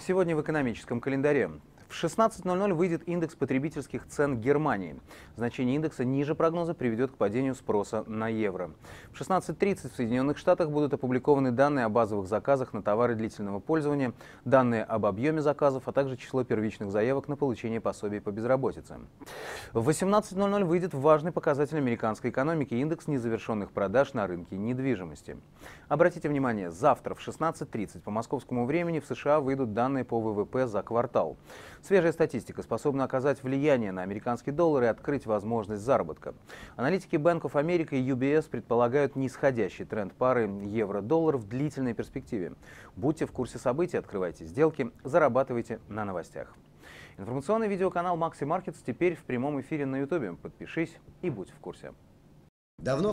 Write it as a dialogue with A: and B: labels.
A: Сегодня в экономическом календаре. В 16.00 выйдет индекс потребительских цен Германии. Значение индекса ниже прогноза приведет к падению спроса на евро. В 16.30 в Соединенных Штатах будут опубликованы данные о базовых заказах на товары длительного пользования, данные об объеме заказов, а также число первичных заявок на получение пособий по безработице. В 18.00 выйдет важный показатель американской экономики – индекс незавершенных продаж на рынке недвижимости. Обратите внимание, завтра в 16.30 по московскому времени в США выйдут данные по ВВП за квартал. Свежая статистика способна оказать влияние на американский доллар и открыть возможность заработка. Аналитики Bank of America и UBS предполагают нисходящий тренд пары евро-доллар в длительной перспективе. Будьте в курсе событий, открывайте сделки, зарабатывайте на новостях. Информационный видеоканал Maxi Markets теперь в прямом эфире на YouTube. Подпишись и будь в курсе.
B: Давно